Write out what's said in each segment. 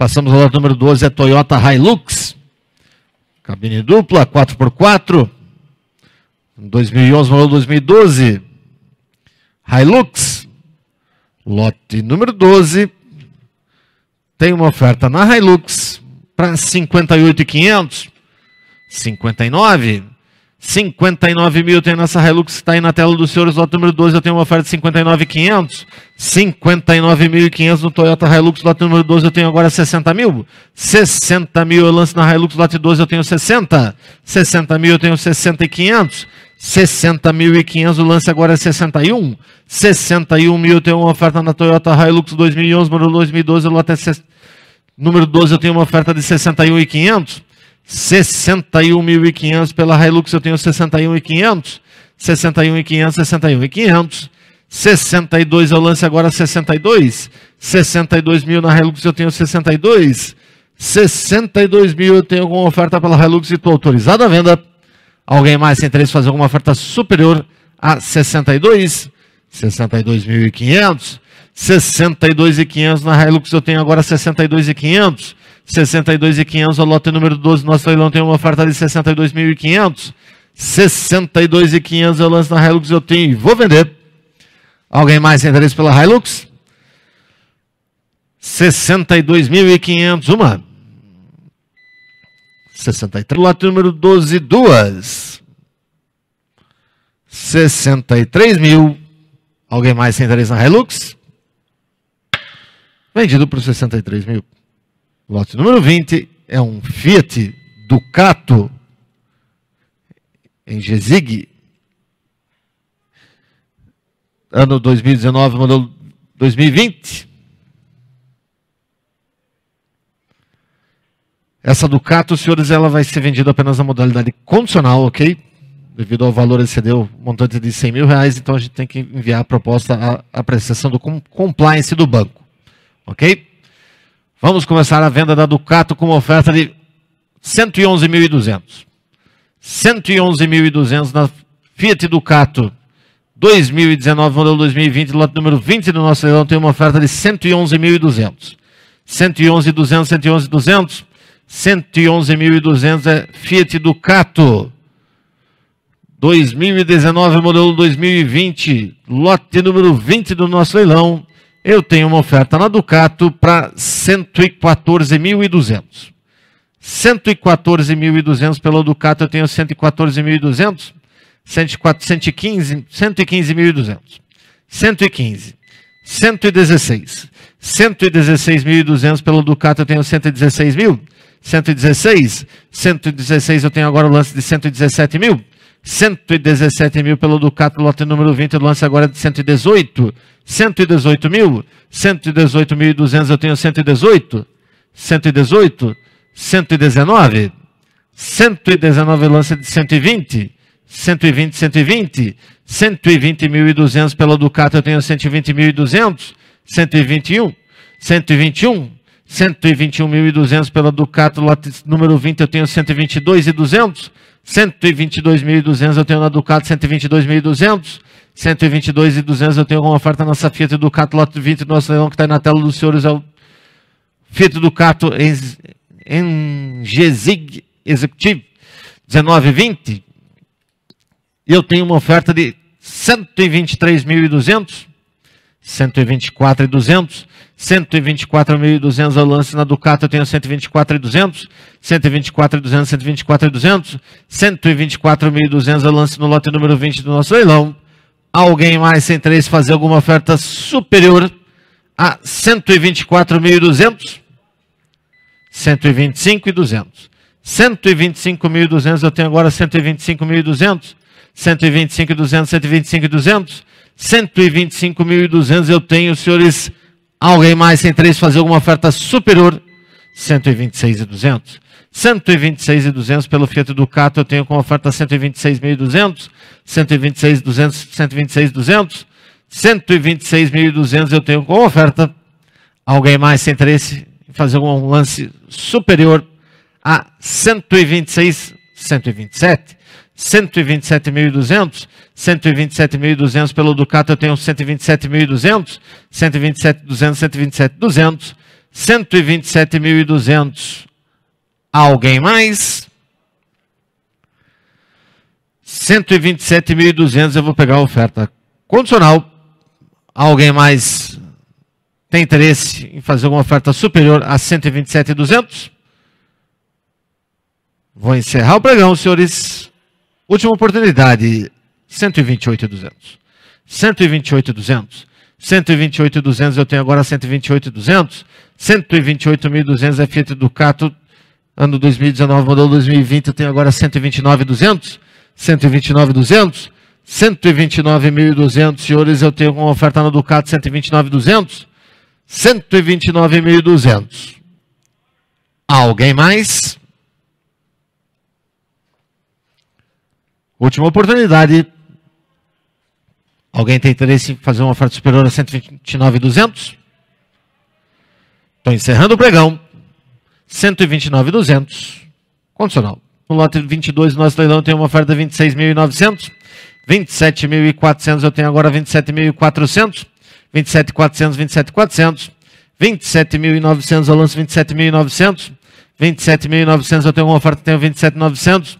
Passamos ao lote número 12, é Toyota Hilux. Cabine dupla, 4x4. 2011, modelo 2012. Hilux. Lote número 12. Tem uma oferta na Hilux para 58.500, 59 59 mil tem nossa Hilux, está aí na tela do senhor, lote número 12, eu tenho uma oferta de 59,500. 59.500 no Toyota Hilux, lote número 12, eu tenho agora 60 mil. 60 mil eu lanço na Hilux, lote 12, eu tenho 60. 60 mil eu tenho 60,500. 60.500, o lance agora é 61. 61 mil eu tenho uma oferta na Toyota Hilux 2011, modelo 2012, lote é número 12, eu tenho uma oferta de 61,500. 61.500 pela Hilux, eu tenho 61.500, 61.500, 61.500, 62 eu lance agora 62, 62 mil na Hilux eu tenho 62, 62 mil eu tenho alguma oferta pela Hilux e estou autorizado à venda. Alguém mais tem interesse em fazer alguma oferta superior a 62? 62.500, 62.500 na Hilux eu tenho agora 62.500, 62.500 é o lote número 12. Nosso leilão tem uma oferta de 62.500. 62.500 eu lanço na Hilux, eu tenho e vou vender. Alguém mais tem interesse pela Hilux? 62.500, uma. 63, lote número 12, duas. 63 mil. Alguém mais tem interesse na Hilux? Vendido por 63 mil. Lote número 20 é um Fiat Ducato em Gesig. Ano 2019, modelo 2020. Essa Ducato, senhores, ela vai ser vendida apenas na modalidade condicional, ok? Devido ao valor excedeu o montante de 100 mil reais, então a gente tem que enviar a proposta à apreciação do compliance do banco, ok? Vamos começar a venda da Ducato com uma oferta de 111.200. 111.200 na Fiat Ducato 2019, modelo 2020, lote número 20 do nosso leilão, tem uma oferta de 111.200. 111.200, 111.200. 111.200 é Fiat Ducato. 2019, modelo 2020, lote número 20 do nosso leilão. Eu tenho uma oferta na Ducato para 114.200. 114.200 pela Ducato, eu tenho 114.200. 115.200. 115, 115. 116. 116.200 pelo Ducato, eu tenho 116 mil. 116. 116, eu tenho agora o lance de 117 mil. 117 mil pelo Ducato, lote número 20, o lance agora é de 118. 118 mil, 118.200 eu tenho 118, 118, 119, 119 lança de 120, 120, 120, 120 e 200 pela Ducato eu tenho e 200? 121, 121, 121.200 pela Ducato, número 20 eu tenho e 200? 122.200 eu tenho na Ducato, 122.200. 122.200 eu tenho uma oferta na nossa Fiat Ducato Lote 20 do nosso leilão que está na tela dos senhores. É o Fiat Ducato em, em Executive 1920. E eu tenho uma oferta de 123.200. 124 e 200, 124.200 é o lance na Ducato, eu tenho 124 e 200, 124 e 200, 124 e 200, 124.200 é o lance no lote número 20 do nosso leilão. Alguém mais sem três fazer alguma oferta superior a 124.200? 125 e 200. 125.200, eu tenho agora 125.200, 125 e 200, 125 e 200, 125.200 eu tenho, senhores. Alguém mais sem três fazer alguma oferta superior? 126.200. 126.200 pelo Fiat Ducato eu tenho com oferta 126.200, 126.200, 126.200, 126.200 eu tenho com oferta. Alguém mais sem interesse em fazer algum lance superior a 126, 127? 127.200, 127.200 pelo Ducato eu tenho 127.200, 127.200, 127.200, 127.200. Alguém mais? 127.200 eu vou pegar a oferta condicional. Alguém mais tem interesse em fazer uma oferta superior a 127.200? Vou encerrar o pregão, senhores. Última oportunidade, 128 128.200 200. 128 200. 128 200, eu tenho agora 128 200. 128.200 é Fiat Ducato, ano 2019, modelo 2020, eu tenho agora 129 200. 129 200. 129.200, senhores, eu tenho uma oferta na Ducato 129.200. 129.200. Alguém mais? Última oportunidade. Alguém tem interesse em fazer uma oferta superior a 129,200? Estou encerrando o pregão. 129,200. Condicional. No lote 22, nosso leilão tem uma oferta de 26.900. 27.400, eu tenho agora 27.400. 27.400, 27.400. 27.900, eu lanço 27.900. 27.900, eu tenho uma oferta, tenho 27.900.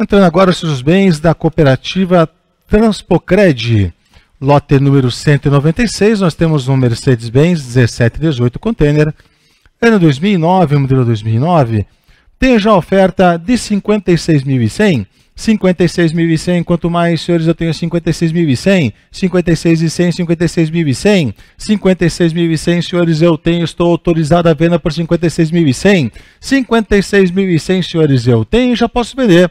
Entrando agora os seus bens da cooperativa Transpocred, lote número 196, nós temos um Mercedes-Benz 1718 container, ano 2009, modelo 2009, tem já oferta de 56.100, 56.100, quanto mais, senhores, eu tenho 56.100, 56.100, 56.100, 56.100, senhores, eu tenho, estou autorizado a venda por 56.100, 56.100, senhores, eu tenho, e já posso vender.